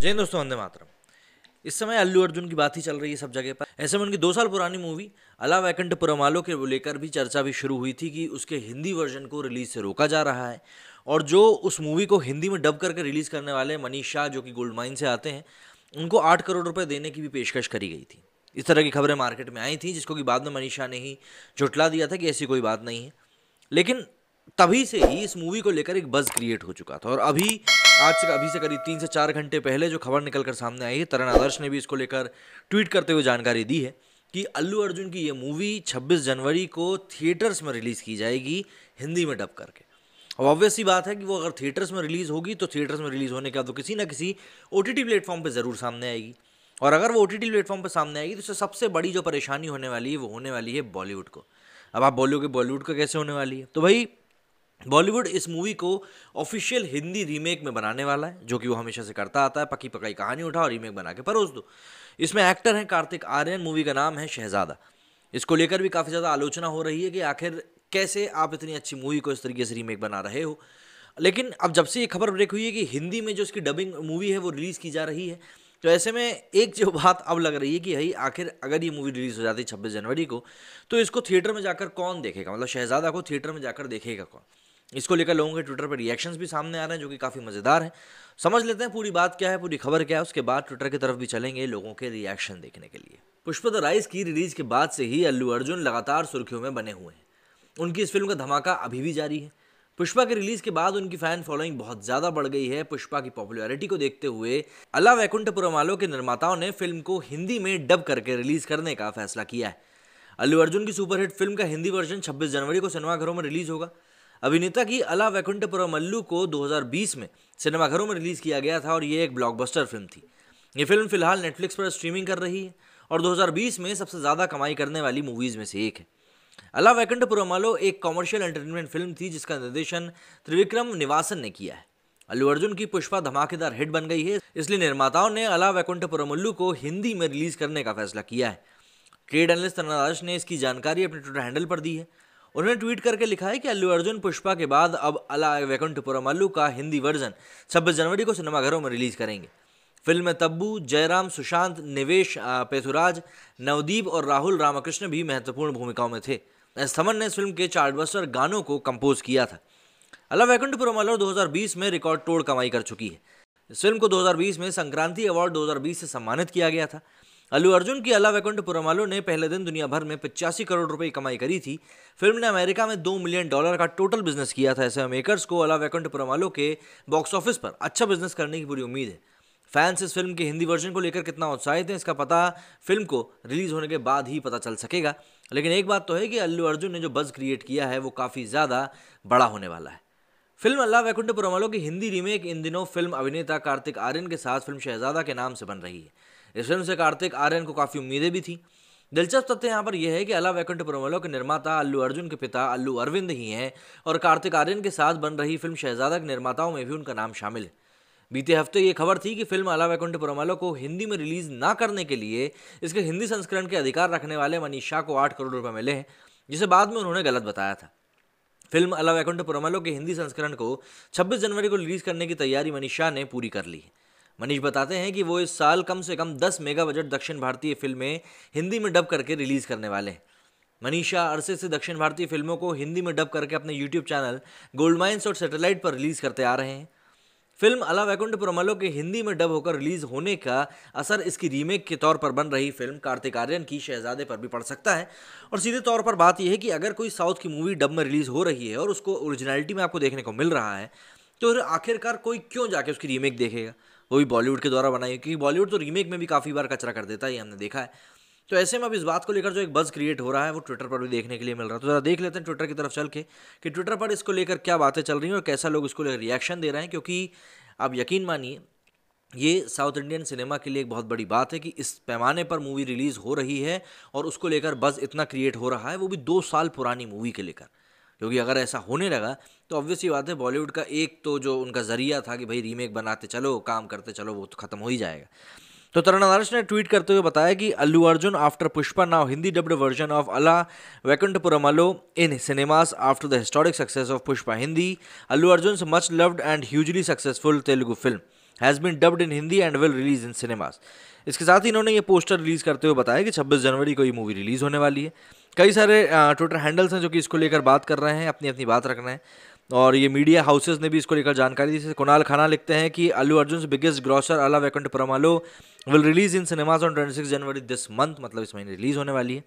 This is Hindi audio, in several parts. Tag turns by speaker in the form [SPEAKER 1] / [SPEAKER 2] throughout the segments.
[SPEAKER 1] जय दोस्तों वंदे मातरम इस समय अल्लू अर्जुन की बात ही चल रही है सब जगह पर ऐसे में उनकी दो साल पुरानी मूवी अला वैकंठ पुरमालो के लेकर भी चर्चा भी शुरू हुई थी कि उसके हिंदी वर्जन को रिलीज से रोका जा रहा है और जो उस मूवी को हिंदी में डब करके रिलीज़ करने वाले मनीष शाह जो कि गोल्ड माइन से आते हैं उनको आठ करोड़ रुपये देने की भी पेशकश करी गई थी इस तरह की खबरें मार्केट में आई थी जिसको कि बाद में मनीष शाह ने ही झुटला दिया था कि ऐसी कोई बात नहीं है लेकिन तभी से ही इस मूवी को लेकर एक बज़ क्रिएट हो चुका था और अभी आज से अभी से करीब तीन से चार घंटे पहले जो खबर निकल कर सामने आई है तरण आदर्श ने भी इसको लेकर ट्वीट करते हुए जानकारी दी है कि अल्लू अर्जुन की ये मूवी 26 जनवरी को थिएटर्स में रिलीज़ की जाएगी हिंदी में डब करके अब ऑब्वियसली बात है कि वो अगर थिएटर्स में रिलीज़ होगी तो थिएटर्स में रिलीज़ होने के बाद वो किसी ना किसी ओ टी टी प्लेटफॉर्म पर ज़रूर सामने आएगी और अगर वो ओ टी टी प्लेटफॉर्म पर सामने आएगी तो उससे सबसे बड़ी जो परेशानी होने वाली है वो होने वाली है बॉलीवुड को अब आप बोलोगे बॉलीवुड को कैसे होने वाली है तो भाई बॉलीवुड इस मूवी को ऑफिशियल हिंदी रीमेक में बनाने वाला है जो कि वो हमेशा से करता आता है पकी पकाई कहानी उठा और रीमेक बना के परोस दो इसमें एक्टर हैं कार्तिक आर्यन मूवी का नाम है शहजादा इसको लेकर भी काफ़ी ज़्यादा आलोचना हो रही है कि आखिर कैसे आप इतनी अच्छी मूवी को इस तरीके से रीमेक बना रहे हो लेकिन अब जब से ये खबर ब्रेक हुई है कि हिंदी में जो इसकी डबिंग मूवी है वो रिलीज़ की जा रही है तो ऐसे में एक जो बात अब लग रही है कि भाई आखिर अगर ये मूवी रिलीज़ हो जाती है छब्बीस जनवरी को तो इसको थिएटर में जाकर कौन देखेगा मतलब शहजादा को थिएटर में जाकर देखेगा कौन इसको लेकर लोगों के ट्विटर पर रिएक्शंस भी सामने आ रहे हैं जो कि काफ़ी मज़ेदार हैं समझ लेते हैं पूरी बात क्या है पूरी खबर क्या है उसके बाद ट्विटर की तरफ भी चलेंगे लोगों के रिएक्शन देखने के लिए पुष्पत राइस की रिलीज के बाद से ही अल्लू अर्जुन लगातार सुर्खियों में बने हुए हैं उनकी इस फिल्म का धमाका अभी भी जारी है पुष्पा के रिलीज के बाद उनकी फैन फॉलोइंग बहुत ज़्यादा बढ़ गई है पुष्पा की पॉपुलैरिटी को देखते हुए अला वैकुंठपुरमालो के निर्माताओं ने फिल्म को हिंदी में डब करके रिलीज करने का फैसला किया है अल्लू अर्जुन की सुपरहिट फिल्म का हिंदी वर्जन 26 जनवरी को सिनेमाघरों में रिलीज होगा अभिनेता की अला अल्लू को 2020 में सिनेमाघरों में रिलीज किया गया था और ये एक ब्लॉकबस्टर फिल्म थी ये फिल्म फिलहाल नेटफ्लिक्स पर स्ट्रीमिंग कर रही है और 2020 में सबसे ज़्यादा कमाई करने वाली मूवीज़ में से एक है अला वैकुंठपुरमलो एक कॉमर्शियल एंटरटेनमेंट फिल्म थी जिसका निर्देशन त्रिविक्रम निवासन ने किया है अल्लू अर्जुन की पुष्पा धमाकेदार हिट बन गई है इसलिए निर्माताओं ने अला वैकुंठपुरमल्लू को हिंदी में रिलीज करने का फैसला किया है ट्रेड एनलिस्ट तन्नादाश ने इसकी जानकारी अपने ट्विटर हैंडल पर दी है उन्होंने ट्वीट करके लिखा है कि अल्लू अर्जुन पुष्पा के बाद अब अला वैकुंठपुरम अल्लू का हिंदी वर्जन छब्बीस जनवरी को सिनेमाघरों में रिलीज करेंगे फिल्म में तब्बू जयराम सुशांत निवेश पेथुराज नवदीप और राहुल रामकृष्ण भी महत्वपूर्ण भूमिकाओं में थे एस थमन ने इस फिल्म के चार्टबस्टर गानों को कंपोज किया था अला वैकुंठपुरम अल्लर 2020 में रिकॉर्ड तोड़ कमाई कर चुकी है इस फिल्म को 2020 में संक्रांति अवार्ड 2020 से सम्मानित किया गया था अल्लू अर्जुन की अला वैकुंठ पुरमालो ने पहले दिन दुनिया भर में पिचासी करोड़ रुपए की कमाई करी थी फिल्म ने अमेरिका में दो मिलियन डॉलर का टोटल बिजनेस किया था ऐसे मेकर्स को अला वैकुंठ पुरमालो के बॉक्स ऑफिस पर अच्छा बिजनेस करने की पूरी उम्मीद है फैंस इस फिल्म के हिंदी वर्जन को लेकर कितना उत्साहित हैं इसका पता फिल्म को रिलीज होने के बाद ही पता चल सकेगा लेकिन एक बात तो है कि अल्लू अर्जुन ने जो बज़ क्रिएट किया है वो काफ़ी ज़्यादा बड़ा होने वाला है फिल्म अल्लाह वैकुंठ पुरमालो की हिंदी रीमेक इन दिनों फिल्म अभिनेता कार्तिक आर्यन के साथ फिल्म शहजादा के नाम से बन रही है इस फिल्म से कार्तिक आर्यन को काफ़ी उम्मीदें भी थी दिलचस्प तथ्य यहाँ पर यह है कि अला वैकुंठ परमलो के निर्माता अल्लू अर्जुन के पिता अल्लू अरविंद ही हैं और कार्तिक आर्यन के साथ बन रही फिल्म शहजादा के निर्माताओं में भी उनका नाम शामिल है बीते हफ्ते ये खबर थी कि फिल्म अला वैकुंठ परमलो को हिंदी में रिलीज ना करने के लिए इसके हिंदी संस्करण के अधिकार रखने वाले मनीष शाह को आठ करोड़ रुपये मिले हैं जिसे बाद में उन्होंने गलत बताया था फिल्म अला वैकुंठ परमलो के हिंदी संस्करण को 26 जनवरी को रिलीज करने की तैयारी मनीष शाह ने पूरी कर ली है मनीष बताते हैं कि वो इस साल कम से कम 10 मेगा बजट दक्षिण भारतीय फिल्में हिंदी में डब करके रिलीज़ करने वाले हैं मनीषा अरसे से दक्षिण भारतीय फिल्मों को हिंदी में डब करके अपने यूट्यूब चैनल गोल्ड माइंस और सैटेलाइट पर रिलीज़ करते आ रहे हैं फिल्म अला वैकुंठ प्रमलो के हिंदी में डब होकर रिलीज होने का असर इसकी रीमेक के तौर पर बन रही फिल्म कार्तिक आर्यन की शहजादे पर भी पड़ सकता है और सीधे तौर पर बात यह है कि अगर कोई साउथ की मूवी डब में रिलीज हो रही है और उसको ओरिजिनलिटी में आपको देखने को मिल रहा है तो आखिरकार कोई क्यों जाके उसकी रीमेक देखेगा वो भी बॉलीवुड के द्वारा बनाई क्योंकि बॉलीवुड तो रीमेक में भी काफ़ी बार कचरा कर देता है ये हमने देखा है तो ऐसे में अब इस बात को लेकर जो एक बज़ क्रिएट हो रहा है वो ट्विटर पर भी देखने के लिए मिल रहा है तो ज़रा देख लेते हैं ट्विटर की तरफ चल के कि ट्विटर पर इसको लेकर क्या बातें चल रही हैं और कैसा लोग इसको लेकर रिएक्शन दे रहे हैं क्योंकि आप यकीन मानिए ये साउथ इंडियन सिनेमा के लिए एक बहुत बड़ी बात है कि इस पैमाने पर मूवी रिलीज़ हो रही है और उसको लेकर बज़ इतना क्रिएट हो रहा है वो भी दो साल पुरानी मूवी के लेकर क्योंकि अगर ऐसा होने लगा तो ऑब्वियस ही बात है बॉलीवुड का एक तो जो उनका ज़रिया था कि भाई रीमेक बनाते चलो काम करते चलो वो तो ख़त्म हो ही जाएगा तो तरण आदर्श ने ट्वीट करते हुए बताया कि Allu Arjun after Pushpa now Hindi dubbed version of Ala अलो in cinemas after the historic success of Pushpa Hindi Allu Arjun much loved and hugely successful Telugu film has been dubbed in Hindi and will release in cinemas इसके साथ ही इन्होंने ये पोस्टर रिलीज़ करते हुए बताया कि 26 जनवरी को ये मूवी रिलीज़ होने वाली है कई सारे ट्विटर हैंडल्स हैं जो कि इसको लेकर बात कर रहे हैं अपनी अपनी बात रख रहे हैं और ये मीडिया हाउसेज ने भी इसको लेकर जानकारी दी जैसे कुणाल खाना लिखते हैं कि Allu Arjun biggest grosser Ala Vaikunthapurramuloo will release in cinemas on twenty six January this month मतलब इस महीने रिलीज होने वाली है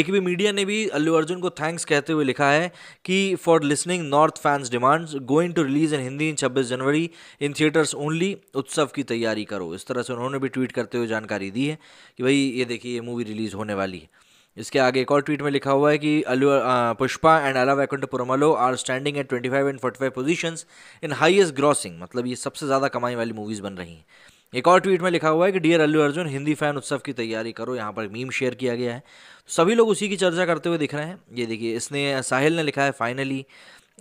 [SPEAKER 1] एक भी मीडिया ने भी अल्लू अर्जुन को थैंक्स कहते हुए लिखा है कि for listening north fans demands going to release in Hindi in छब्बीस जनवरी इन थिएटर्स ओनली उत्सव की तैयारी करो इस तरह से उन्होंने भी ट्वीट करते हुए जानकारी दी है कि भाई ये देखिए ये मूवी रिलीज़ होने वाली है इसके आगे एक और ट्वीट में लिखा हुआ है कि अलू Pushpa and Ala Puramulo are standing at 25 and 45 positions in highest grossing मतलब ये सबसे ज़्यादा कमाई वाली मूवीज़ बन रही हैं एक और ट्वीट में लिखा हुआ है कि डियर अल्लू अर्जुन हिंदी फैन उत्सव की तैयारी करो यहाँ पर मीम शेयर किया गया है तो सभी लोग उसी की चर्चा करते हुए दिख रहे हैं ये देखिए इसने साहिल ने लिखा है फाइनली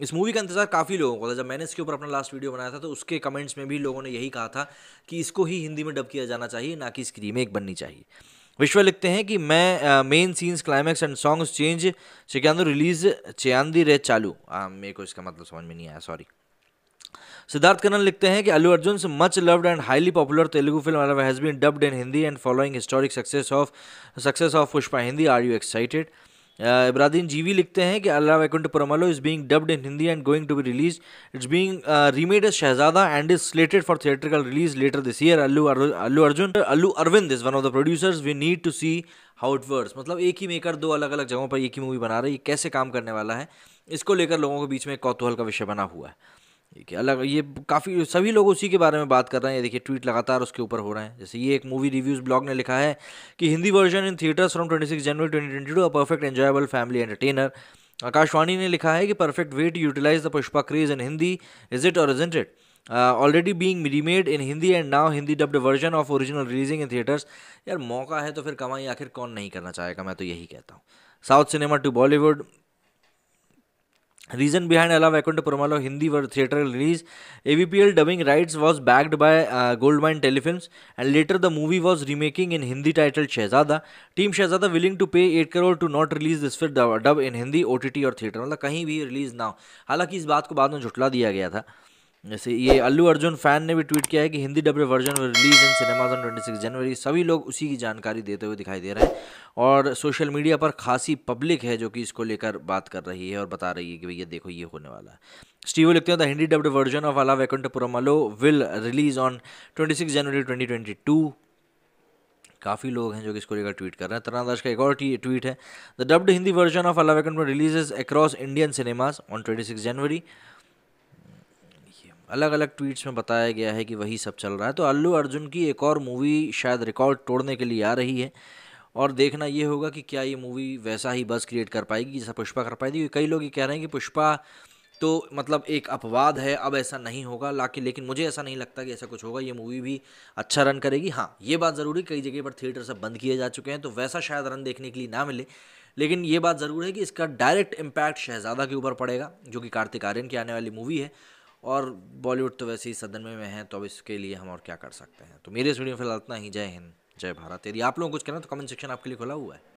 [SPEAKER 1] इस मूवी का इंतजार काफ़ी लोगों को था जब मैंने इसके ऊपर अपना लास्ट वीडियो बनाया था तो उसके कमेंट्स में भी लोगों ने यही कहा था कि इसको ही हिंदी में डब किया जाना चाहिए ना कि इसकी रीमेक बननी चाहिए विश्व लिखते हैं कि मैं main scenes climax and songs change शिकांदो रिलीज चयांदी रे चालू आ, मेरे को इसका मतलब समझ में नहीं आया सॉरी सिद्धार्थ कन्नन लिखते हैं कि Allu Arjun much loved and highly popular Telugu film has been dubbed in Hindi and following historic success of success of Pushpa Hindi are you excited इब्रादीन uh, जीवी लिखते हैं कि Ala Vaikunthapurramuloo is being dubbed in Hindi and going to be release it's being remade as Shehzada and is slated for theatrical release later this year Allu Allu Arjun Allu Aravind is one of the producers we need to see how it works मतलब एक ही मेकर दो अलग अलग जगहों पर एक ही मूवी बना रही है कैसे काम करने वाला है इसको लेकर लोगों के बीच में कौतूहल का विषय बना हुआ है देखिए अलग ये काफ़ी सभी लोग उसी के बारे में बात कर रहे हैं ये देखिए ट्वीट लगातार उसके ऊपर हो रहे हैं जैसे ये एक मूवी रिव्यूज़ ब्लॉग ने लिखा है कि Hindi version in theatres from 26 January 2022 a perfect enjoyable family entertainer Akashvani ने लिखा है कि perfect way to utilise the Pushpa craze in Hindi is it or isn't it already being remade in Hindi and now Hindi dubbed version of original releasing in theatres यार मौका है तो फिर कमाई आखिर कौन नहीं करना चाहेगा मैं तो यही कहता हूँ south cinema to Bollywood reason behind Ala Vaikunthapurramuloo Hindi theatre release A V P L dubbing rights was backed by Gold Mind telefilm and later the movie was remaking in Hindi title Shehzada team Shehzada willing to pay eight crore to not release this फिर dub in Hindi O T T or theatre मतलब कहीं भी रिलीज ना हो हालांकि इस बात को बाद में झुटला दिया गया था जैसे ये अल्लू अर्जुन फैन ने भी ट्वीट किया है कि Hindi dubbed version release in cinemas on six January सभी लोग उसी की जानकारी देते हुए दिखाई दे रहे हैं और सोशल मीडिया पर खासी पब्लिक है जो कि इसको लेकर बात कर रही है और बता रही है कि भैया देखो ये होने वाला है स्टीवो लिखते हैं the Hindi dubbed version of Ala Vaikunthapurramuloo will release on twenty January twenty काफ़ी लोग हैं जो कि इसको लेकर ट्वीट कर रहे हैं तरनादास का एक और ट्वीट है the dubbed Hindi version of Vaikuntha releases across Indian cinemas on twenty January अलग अलग ट्वीट्स में बताया गया है कि वही सब चल रहा है तो अल्लू अर्जुन की एक और मूवी शायद रिकॉर्ड तोड़ने के लिए आ रही है और देखना ये होगा कि क्या ये मूवी वैसा ही बस क्रिएट कर पाएगी जैसा पुष्पा कर पाएगी कई लोग ये कह रहे हैं कि पुष्पा तो मतलब एक अपवाद है अब ऐसा नहीं होगा लाकि लेकिन मुझे ऐसा नहीं लगता कि ऐसा कुछ होगा ये मूवी भी अच्छा रन करेगी हाँ ये बात ज़रूरी कई जगह पर थिएटर सब बंद किए जा चुके हैं तो वैसा शायद रन देखने के लिए ना मिले लेकिन ये बात ज़रूर है कि इसका डायरेक्ट इम्पैक्ट शहजादा के ऊपर पड़ेगा जो कि कार्तिक आर्यन की आने वाली मूवी है और बॉलीवुड तो वैसे ही सदन में है तो अब इसके लिए हम और क्या कर सकते हैं तो मेरे इस वीडियो में फिलहाल इतना ही जय हिंद जय भारत यदि आप लोगों को कुछ कहना तो कमेंट सेक्शन आपके लिए खुला हुआ है